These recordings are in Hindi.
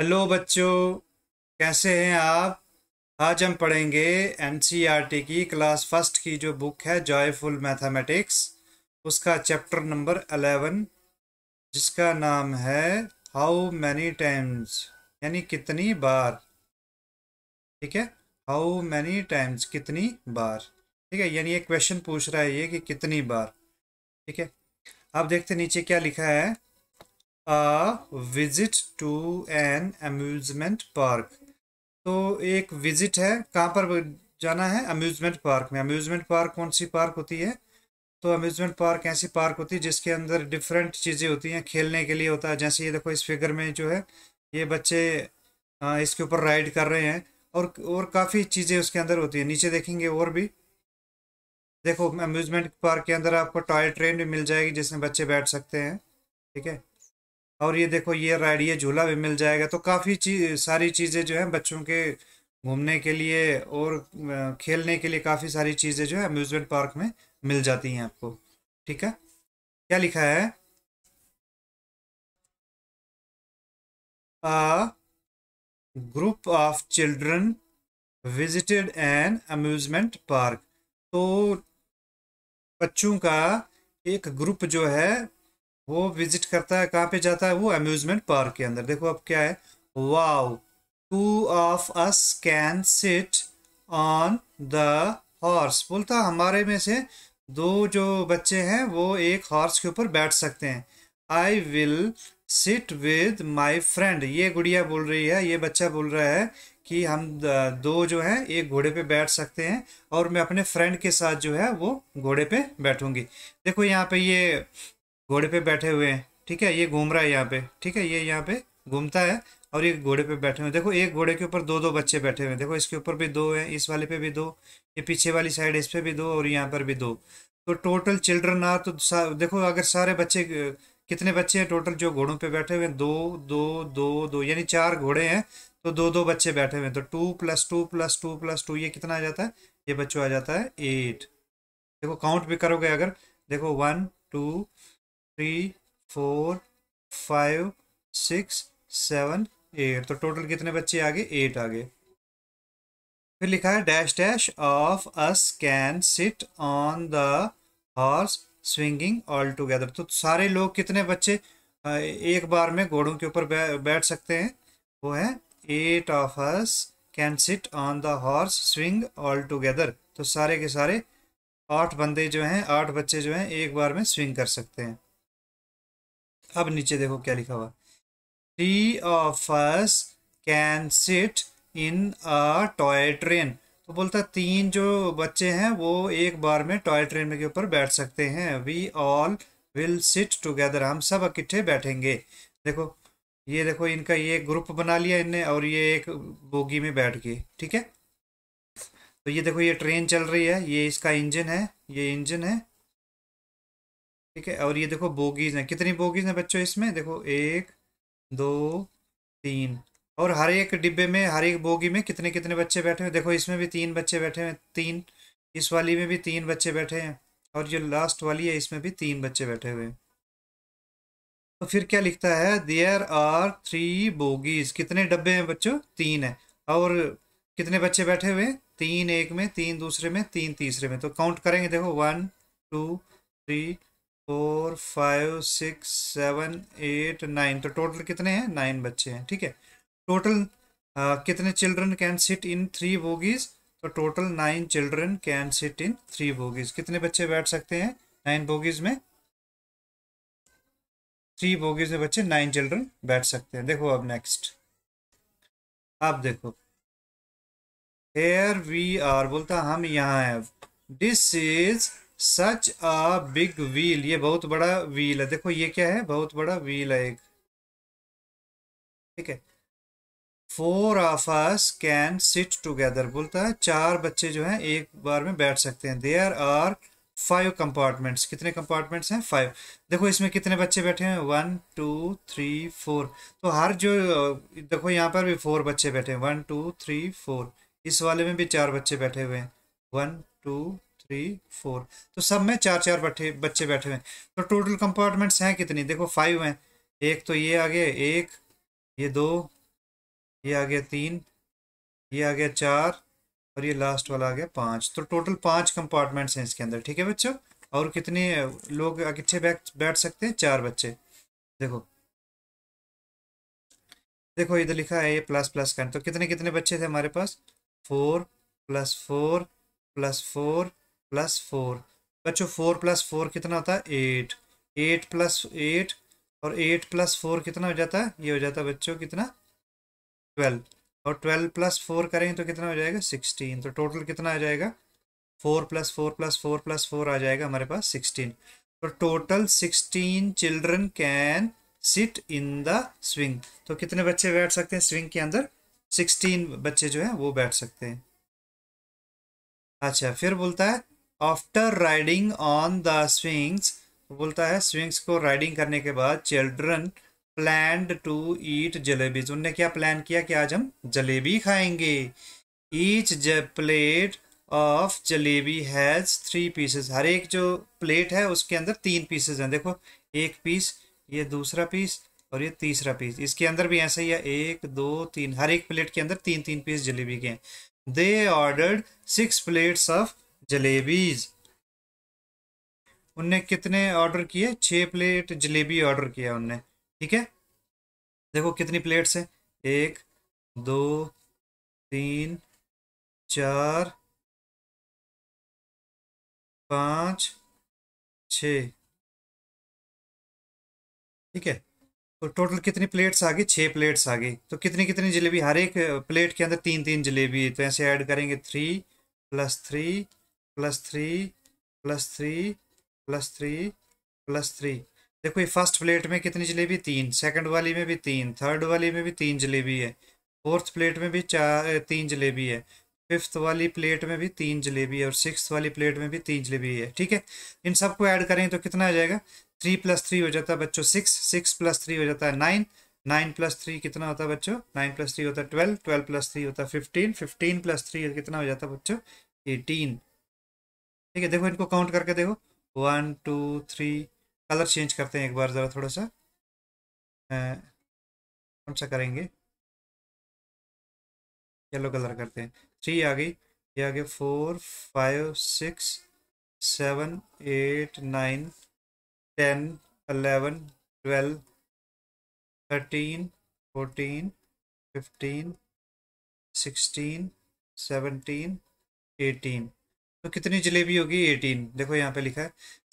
हेलो बच्चों कैसे हैं आप आज हम पढ़ेंगे एनसीईआरटी e की क्लास फर्स्ट की जो बुक है जॉयफुल मैथमेटिक्स उसका चैप्टर नंबर अलेवन जिसका नाम है हाउ मैनी टाइम्स यानी कितनी बार ठीक है हाउ मैनी टाइम्स कितनी बार ठीक है यानी एक क्वेश्चन पूछ रहा है ये कि कितनी बार ठीक है आप देखते नीचे क्या लिखा है a visit to an amusement park तो एक विजिट है कहाँ पर जाना है अम्यूजमेंट पार्क में अम्यूजमेंट पार्क कौन सी पार्क होती है तो अम्यूजमेंट पार्क ऐसी पार्क होती है जिसके अंदर डिफरेंट चीज़ें होती हैं खेलने के लिए होता है जैसे ये देखो इस फिगर में जो है ये बच्चे इसके ऊपर राइड कर रहे हैं और और काफ़ी चीज़ें उसके अंदर होती हैं नीचे देखेंगे और भी देखो अम्यूजमेंट पार्क के अंदर आपको टॉय ट्रेन भी मिल जाएगी जिसमें बच्चे बैठ सकते हैं ठीक है और ये देखो ये राइड ये झूला भी मिल जाएगा तो काफ़ी चीज सारी चीज़ें जो हैं बच्चों के घूमने के लिए और खेलने के लिए काफ़ी सारी चीज़ें जो है अम्यूज़मेंट पार्क में मिल जाती हैं आपको ठीक है क्या लिखा है a group of children visited an amusement park तो बच्चों का एक ग्रुप जो है वो विजिट करता है कहाँ पे जाता है वो अम्यूजमेंट पार्क के अंदर देखो अब क्या है wow two of us can sit on the horse बोलता हमारे में से दो जो बच्चे हैं वो एक हॉर्स के ऊपर बैठ सकते हैं I will sit with my friend ये गुड़िया बोल रही है ये बच्चा बोल रहा है कि हम दो जो हैं एक घोड़े पे बैठ सकते हैं और मैं अपने फ्रेंड के साथ जो है वो घोड़े पे बैठूंगी देखो यहाँ पे ये घोड़े पे बैठे हुए हैं ठीक है ये घूम रहा है यहाँ पे ठीक है ये यहाँ पे घूमता है और ये घोड़े पे बैठे हुए देखो एक घोड़े के ऊपर दो दो बच्चे बैठे हुए हैं देखो इसके ऊपर भी दो हैं इस वाले पे भी दो ये पीछे वाली साइड इस पे भी दो और यहाँ पर भी दो तो टोटल चिल्ड्रन आ तो देखो अगर सारे बच्चे कितने बच्चे हैं टोटल जो घोड़ों पे बैठे हुए हैं दो दो दो दो यानी चार घोड़े हैं तो दो दो बच्चे बैठे हुए हैं तो two plus two plus two plus two ये कितना आ जाता है ये बच्चों आ जाता है एट देखो काउंट भी करोगे अगर देखो one two three four five six seven eight तो टोटल कितने बच्चे आ गए एट आ गए फिर लिखा है dash dash of us can sit on the horse swinging all together तो सारे लोग कितने बच्चे एक बार में घोड़ों के ऊपर बैठ सकते हैं वो है eight of us can sit on the horse swing all together तो सारे के सारे आठ बंदे जो हैं आठ बच्चे जो हैं एक बार में स्विंग कर सकते हैं अब नीचे देखो क्या लिखा हुआ three of us can sit in a toy train तो बोलता तीन जो बच्चे हैं वो एक बार में टॉय ट्रेन के ऊपर बैठ सकते हैं we all will sit together हम सब इकट्ठे बैठेंगे देखो ये देखो इनका ये ग्रुप बना लिया इनने और ये एक बोगी में बैठ गए ठीक है तो ये देखो ये ट्रेन चल रही है ये इसका इंजन है ये इंजन है ठीक है और ये देखो बोगीज हैं कितनी बोगीज हैं बच्चों इसमें देखो एक दो तीन और हर एक डिब्बे में हर एक बोगी में कितने कितने बच्चे बैठे हैं देखो इसमें भी तीन बच्चे बैठे हैं तीन इस वाली में भी तीन बच्चे बैठे हैं और जो लास्ट वाली है इसमें भी तीन बच्चे बैठे हुए तो फिर क्या लिखता है देयर आर थ्री बोगीज कितने डब्बे हैं बच्चों तीन है और कितने बच्चे बैठे हुए तीन एक में तीन दूसरे में तीन तीसरे में तो काउंट करेंगे देखो one two three four five six seven eight nine तो टोटल कितने हैं नाइन बच्चे हैं ठीक है टोटल uh, कितने children can sit in three bogies तो total nine children can sit in three bogies कितने बच्चे बैठ सकते हैं नाइन बोगीज में थ्री बोगीज में बच्चे नाइन चिल्ड्रन बैठ सकते हैं देखो अब नेक्स्ट आप देखो हेयर वी आर बोलता हम यहाँ हैं this is such a big wheel ये बहुत बड़ा व्हील है देखो ये क्या है बहुत बड़ा व्हील है एक ठीक है four of us can sit together बोलता है चार बच्चे जो हैं एक बार में बैठ सकते हैं देयर आर फाइव कंपार्टमेंट्स कितने कंपार्टमेंट्स हैं फाइव देखो इसमें कितने बच्चे बैठे हैं वन टू थ्री फोर तो हर जो देखो यहाँ पर भी फोर बच्चे बैठे हैं वन टू थ्री फोर इस वाले में भी चार बच्चे बैठे हुए हैं वन टू थ्री फोर तो सब में चार चार बैठे बच्चे बैठे हुए हैं तो टोटल कंपार्टमेंट्स हैं कितनी देखो फाइव हैं एक तो ये आ गया एक ये दो ये आ गया तीन ये आ गया चार और ये लास्ट वाला आ गया पाँच तो टोटल पाँच कंपार्टमेंट्स हैं इसके अंदर ठीक है बच्चों और कितने लोग किच्छे बैठ सकते हैं चार बच्चे देखो देखो इधर लिखा है ये प्लस प्लस का तो कितने कितने बच्चे थे हमारे पास four plus four plus four plus four बच्चों फोर प्लस फोर कितना होता है एट एट प्लस एट और एट प्लस फोर कितना हो जाता है ये हो जाता है बच्चों कितना ट्वेल्व और ट्वेल्व प्लस फोर करेंगे तो कितना हो जाएगा सिक्सटीन तो टोटल कितना आ जाएगा four plus four plus four plus four आ जाएगा हमारे पास सिक्सटीन तो total sixteen children can sit in the swing तो कितने बच्चे बैठ सकते हैं स्विंग के अंदर सिक्सटीन बच्चे जो है वो बैठ सकते हैं अच्छा फिर बोलता है after riding on the swings बोलता है स्विंग्स को राइडिंग करने के बाद children plan to eat jalebis उनने क्या प्लान किया कि आज हम जलेबी खाएंगे ईच ज plate of jalebi has three pieces हर एक जो प्लेट है उसके अंदर तीन पीसेस हैं देखो एक पीस ये दूसरा पीस और ये तीसरा पीस इसके अंदर भी ऐसा ही है एक दो तीन हर एक प्लेट के अंदर तीन तीन पीस जलेबी के हैं they ordered six plates of jalebis उनने कितने ऑर्डर किए छः प्लेट जलेबी ऑर्डर किया उनने ठीक है देखो कितनी प्लेट्स हैं एक दो तीन चार पाँच छ ठीक है तो टोटल कितनी प्लेट्स आ गई छः प्लेट्स आ गई तो कितनी कितनी जलेबी हर एक प्लेट के अंदर तीन तीन जलेबी तो ऐसे ऐड करेंगे three plus three plus three plus three plus three plus three देखो ये फर्स्ट प्लेट में कितनी जलेबी तीन सेकंड वाली में भी तीन थर्ड वाली में भी तीन जलेबी है फोर्थ प्लेट में भी चार तीन जलेबी है फिफ्थ वाली प्लेट में भी तीन जलेबी है और सिक्स वाली प्लेट में भी तीन जलेबी है ठीक है इन सबको ऐड करें तो कितना आ जाएगा थ्री प्लस थ्री हो जाता है बच्चों सिक्स सिक्स प्लस थ्री हो जाता है नाइन नाइन प्लस थ्री कितना होता है बच्चों नाइन प्लस थ्री होता है ट्वेल्व ट्वेल्व प्लस थ्री होता है फिफ्टीन फिफ्टीन प्लस थ्री कितना हो जाता है बच्चों एटीन ठीक है देखो इनको काउंट करके देखो one two three colour change करते हैं एक बार ज़रा थोड़ा सा कौन सा करेंगे येलो कलर करते हैं थ्री आ गई ये आ गए four five six seven eight nine ten eleven twelve thirteen fourteen fifteen sixteen seventeen eighteen तो कितनी जलेबी होगी एटीन देखो यहाँ पे लिखा है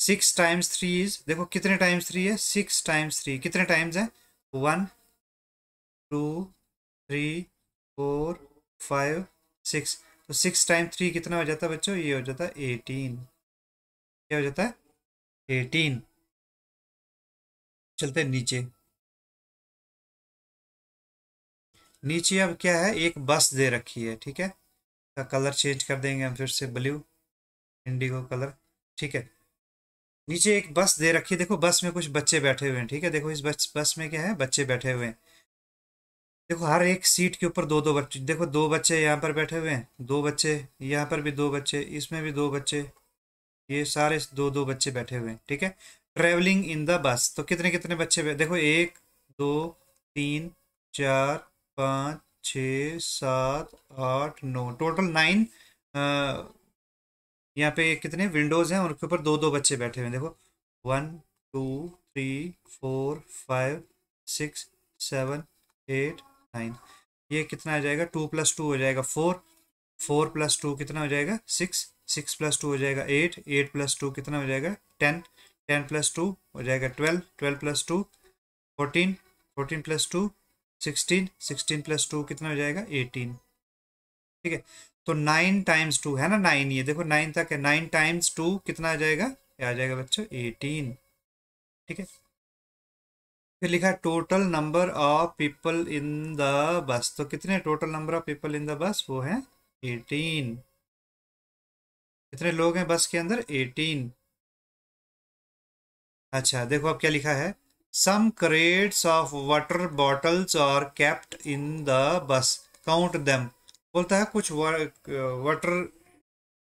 सिक्स टाइम्स थ्री इज देखो कितने टाइम्स थ्री है सिक्स टाइम्स थ्री कितने टाइम्स है one two three four five six तो सिक्स टाइम थ्री कितना हो जाता है बच्चों ये हो जाता है एटीन क्या हो जाता है एटीन चलते हैं नीचे नीचे अब क्या है एक बस दे रखी है ठीक है कलर चेंज कर देंगे हम फिर से ब्लू इंडिगो कलर ठीक है नीचे एक बस दे रखी है देखो बस में कुछ बच्चे बैठे हुए हैं ठीक है देखो इस बस बस में क्या है बच्चे बैठे हुए हैं देखो हर एक सीट के ऊपर दो दो बच्चे देखो दो बच्चे यहाँ पर बैठे हुए हैं दो बच्चे यहाँ पर भी दो बच्चे इसमें भी दो बच्चे ये सारे दो दो बच्चे बैठे हुए हैं ठीक है ट्रेवलिंग इन द बस तो कितने कितने बच्चे देखो एक दो तीन चार पाँच छ सात आठ नौ टोटल नाइन यहाँ पे कितने विंडोज़ हैं उनके ऊपर दो दो बच्चे बैठे हुए हैं देखो one two three four five six seven eight nine ये कितना आ जाएगा टू प्लस टू हो जाएगा फोर फोर प्लस टू कितना हो जाएगा सिक्स सिक्स प्लस टू हो जाएगा एट एट प्लस टू कितना हो जाएगा टेन टेन प्लस टू हो जाएगा twelve twelve plus two fourteen fourteen plus two sixteen sixteen plus two कितना हो जाएगा एटीन ठीक है तो नाइन टाइम्स टू है ना नाइन ये देखो नाइन तक है नाइन टाइम्स टू कितना आ जाएगा ये आ जाएगा बच्चों एटीन ठीक है फिर लिखा total number of people in the bus तो कितने total number of people in the bus वो है एटीन कितने लोग हैं बस के अंदर एटीन अच्छा देखो अब क्या लिखा है some crates of water bottles are kept in the bus count them बोलता है कुछ वाटर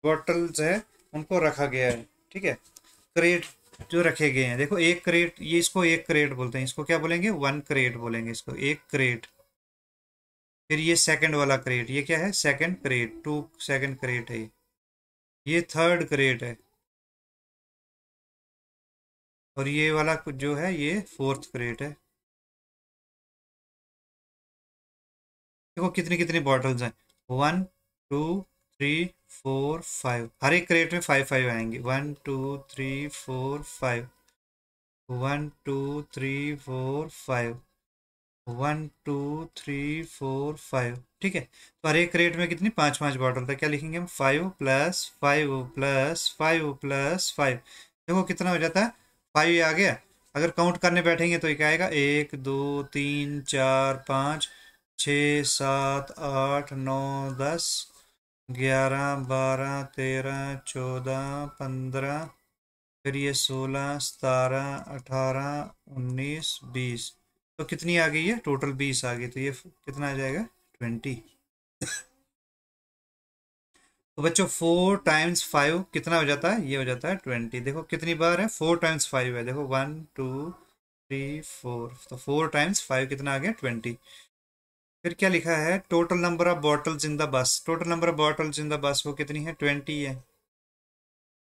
बॉटल्स है उनको रखा गया है ठीक है क्रेट जो रखे गए हैं देखो एक क्रेट ये इसको एक क्रेट बोलते हैं इसको क्या बोलेंगे वन क्रेट बोलेंगे इसको एक क्रेट फिर ये सेकंड वाला क्रेट ये क्या है second crate two second crate है ये थर्ड क्रेट है और ये वाला जो है ये फोर्थ क्रेट है देखो कितनी कितनी बॉटल्स हैं one two three four five हर एक क्रेट में फाइव फाइव आएंगे one two three four five one two three four five one two three four five ठीक है तो हर एक रेट में कितनी पाँच पाँच बॉर्डर था क्या लिखेंगे हम five plus five plus five plus five देखो कितना हो जाता है फाइव आ गया अगर काउंट करने बैठेंगे तो क्या आएगा एक दो तीन चार पाँच छ सात आठ नौ दस ग्यारह बारह तेरह चौदह पंद्रह फिर ये सोलह सतारह अठारह उन्नीस बीस तो कितनी आ गई है टोटल बीस आ गई तो ये कितना आ जाएगा ट्वेंटी तो बच्चों फोर टाइम्स फाइव कितना हो जाता है ये हो जाता है ट्वेंटी देखो कितनी बार है फोर टाइम्स फाइव है देखो वन टू थ्री फोर तो फोर टाइम्स फाइव कितना आ गया ट्वेंटी फिर क्या लिखा है total number of bottles in the bus total number of bottles in the bus वो कितनी है ट्वेंटी है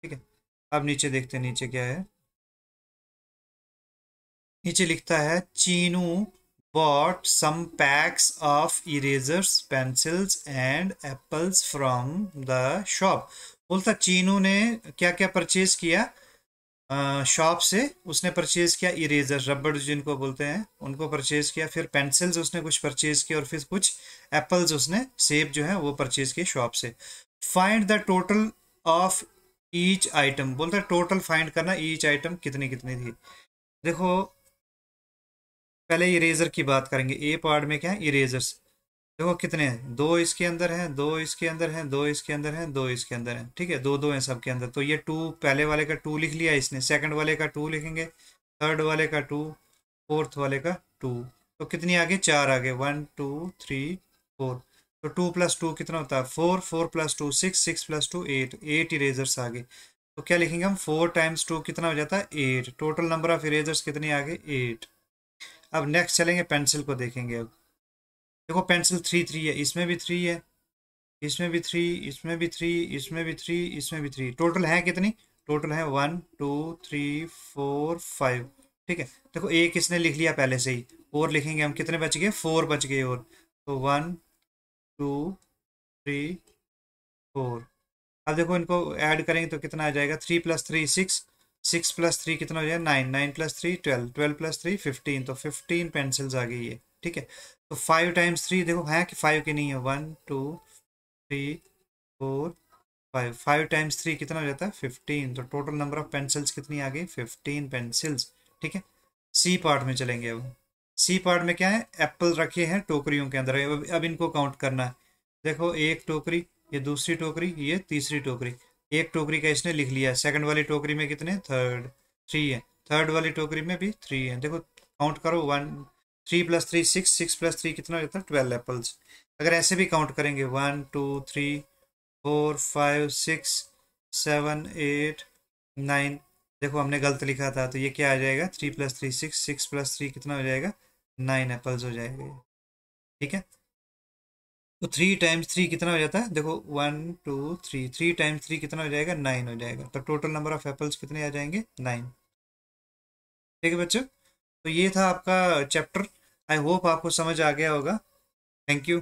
ठीक है अब नीचे देखते हैं नीचे क्या है नीचे लिखता है Chinu bought some packs of erasers pencils and apples from the shop बोलता चीनू ने क्या क्या परचेज किया शॉप से उसने परचेज़ किया इरेजर रबर जिनको बोलते हैं उनको परचेज़ किया फिर पेंसिल्स उसने कुछ परचेज़ किया और फिर कुछ एप्पल्स उसने सेब जो है वो परचेज़ किए शॉप से find the total of each item बोलते हैं टोटल फाइंड करना ईच आइटम कितनी कितनी थी देखो पहले इरेजर की बात करेंगे ए पार्ट में क्या है इरेजर्स देखो कितने हैं दो इसके अंदर हैं दो इसके अंदर हैं दो इसके अंदर हैं दो इसके अंदर हैं ठीक है दो दो हैं सबके अंदर तो ये टू पहले वाले का टू लिख लिया इसने सेकंड वाले का टू लिखेंगे थर्ड वाले का टू फोर्थ वाले का टू तो कितनी आगे चार आगे वन टू थ्री फोर तो टू प्लस टू कितना होता है four four plus two six six plus two eight eight erasers आगे तो क्या लिखेंगे हम फोर टाइम्स टू कितना हो जाता है eight total number of erasers कितने आगे एट अब नेक्स्ट चलेंगे पेंसिल को देखेंगे अब देखो पेंसिल थ्री थ्री है इसमें भी थ्री है इसमें भी थ्री इसमें भी थ्री इसमें भी थ्री इसमें भी थ्री टोटल है कितनी टोटल है one two three four five ठीक है देखो एक इसने लिख लिया पहले से ही और लिखेंगे हम कितने बच गए फोर बच गए और तो वन टू थ्री फोर अब देखो इनको ऐड करेंगे तो कितना आ जाएगा three plus three six six plus three कितना हो जाएगा nine nine plus three twelve twelve plus three fifteen तो फिफ्टीन पेंसिल्स आ गई है ठीक है तो फाइव टाइम्स थ्री देखो है कि फाइव की नहीं है one two three four five five times three कितना हो जाता है फिफ्टीन तो टोटल नंबर ऑफ पेंसिल्स कितनी आ गई फिफ्टीन पेंसिल्स ठीक है सी पार्ट में चलेंगे अब सी पार्ट में क्या है एप्पल रखे हैं टोकरियों के अंदर अब अब इनको काउंट करना है देखो एक टोकरी ये दूसरी टोकरी ये तीसरी टोकरी एक टोकरी का इसने लिख लिया सेकंड वाली टोकरी में कितने थर्ड थ्री है थर्ड वाली टोकरी में भी थ्री है देखो काउंट करो one three plus three six six plus three कितना हो जाता है ट्वेल्व एप्पल्स अगर ऐसे भी काउंट करेंगे one two three four five six seven eight nine देखो हमने गलत लिखा था तो ये क्या आ जाएगा three plus three six six plus three कितना हो जाएगा नाइन एप्पल्स हो जाएगा ठीक है तो थ्री टाइम्स थ्री कितना हो जाता है देखो one two three three times three कितना हो जाएगा नाइन हो जाएगा तो टोटल नंबर ऑफ एप्पल्स कितने आ जाएंगे नाइन ठीक है बच्चों तो ये था आपका चैप्टर आई होप आपको समझ आ गया होगा थैंक यू